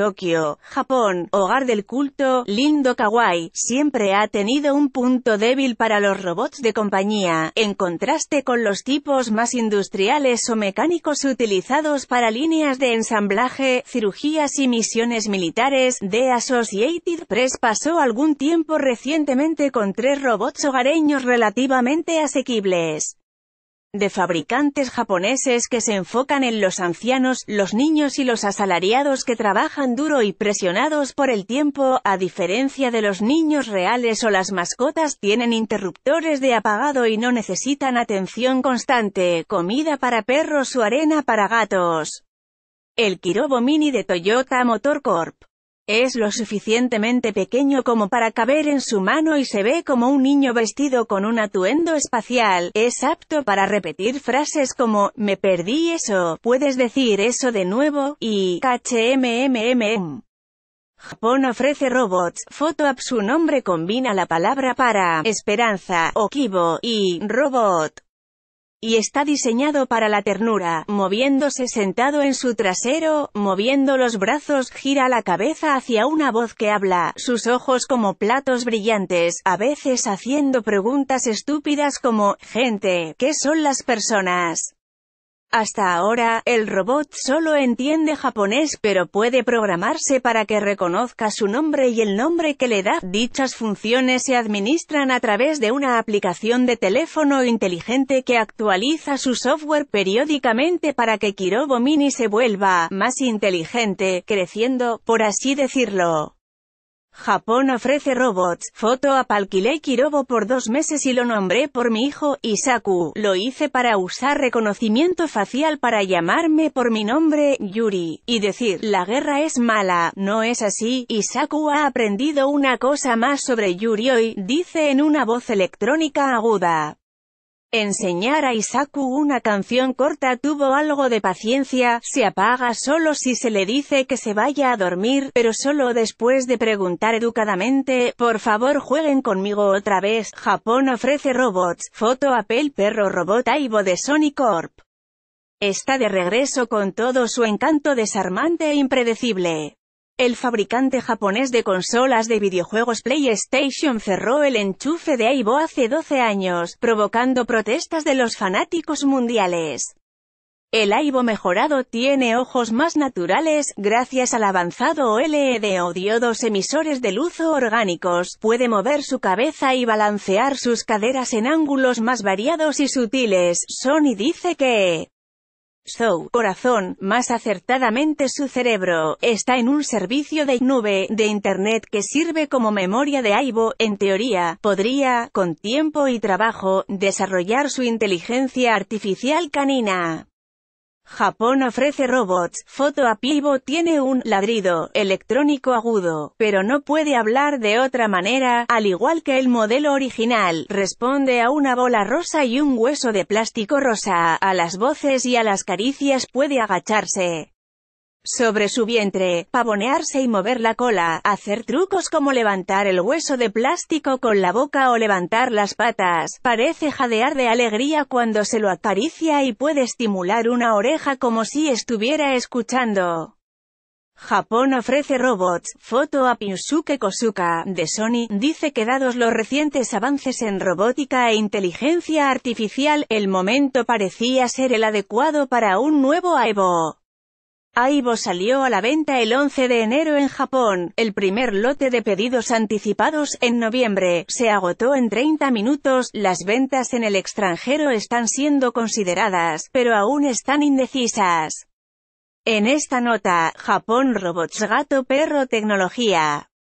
Tokio, Japón, hogar del culto, lindo kawaii, siempre ha tenido un punto débil para los robots de compañía, en contraste con los tipos más industriales o mecánicos utilizados para líneas de ensamblaje, cirugías y misiones militares, The Associated Press pasó algún tiempo recientemente con tres robots hogareños relativamente asequibles de fabricantes japoneses que se enfocan en los ancianos, los niños y los asalariados que trabajan duro y presionados por el tiempo, a diferencia de los niños reales o las mascotas tienen interruptores de apagado y no necesitan atención constante, comida para perros o arena para gatos. El Kirobo Mini de Toyota Motor Corp. Es lo suficientemente pequeño como para caber en su mano y se ve como un niño vestido con un atuendo espacial. Es apto para repetir frases como, me perdí eso, puedes decir eso de nuevo, y HMMM. Japón ofrece robots. Foto su nombre combina la palabra para, esperanza, o kibo, y, robot y está diseñado para la ternura, moviéndose sentado en su trasero, moviendo los brazos, gira la cabeza hacia una voz que habla, sus ojos como platos brillantes, a veces haciendo preguntas estúpidas como, gente, ¿qué son las personas? Hasta ahora, el robot solo entiende japonés, pero puede programarse para que reconozca su nombre y el nombre que le da. Dichas funciones se administran a través de una aplicación de teléfono inteligente que actualiza su software periódicamente para que Kirobo Mini se vuelva más inteligente, creciendo, por así decirlo. Japón ofrece robots, foto a Palkilei Kirobo por dos meses y lo nombré por mi hijo, Isaku, lo hice para usar reconocimiento facial para llamarme por mi nombre, Yuri, y decir, la guerra es mala, no es así, Isaku ha aprendido una cosa más sobre Yuri hoy, dice en una voz electrónica aguda. Enseñar a Isaku una canción corta tuvo algo de paciencia, se apaga solo si se le dice que se vaya a dormir, pero solo después de preguntar educadamente, por favor jueguen conmigo otra vez, Japón ofrece robots, foto Apple perro robot Aibo de Sony Corp. Está de regreso con todo su encanto desarmante e impredecible. El fabricante japonés de consolas de videojuegos PlayStation cerró el enchufe de Aibo hace 12 años, provocando protestas de los fanáticos mundiales. El Aibo mejorado tiene ojos más naturales, gracias al avanzado OLED o e diodos emisores de luz orgánicos, puede mover su cabeza y balancear sus caderas en ángulos más variados y sutiles. Sony dice que su corazón, más acertadamente su cerebro, está en un servicio de nube de Internet que sirve como memoria de AIBO. En teoría, podría, con tiempo y trabajo, desarrollar su inteligencia artificial canina. Japón ofrece robots, Foto a Pivo tiene un ladrido electrónico agudo, pero no puede hablar de otra manera, al igual que el modelo original, responde a una bola rosa y un hueso de plástico rosa, a las voces y a las caricias puede agacharse sobre su vientre, pavonearse y mover la cola, hacer trucos como levantar el hueso de plástico con la boca o levantar las patas, parece jadear de alegría cuando se lo acaricia y puede estimular una oreja como si estuviera escuchando. Japón ofrece robots, foto a Pinsuke Kosuka, de Sony, dice que dados los recientes avances en robótica e inteligencia artificial, el momento parecía ser el adecuado para un nuevo Aevo. Aibo salió a la venta el 11 de enero en Japón, el primer lote de pedidos anticipados en noviembre, se agotó en 30 minutos, las ventas en el extranjero están siendo consideradas, pero aún están indecisas. En esta nota, Japón Robots Gato Perro Tecnología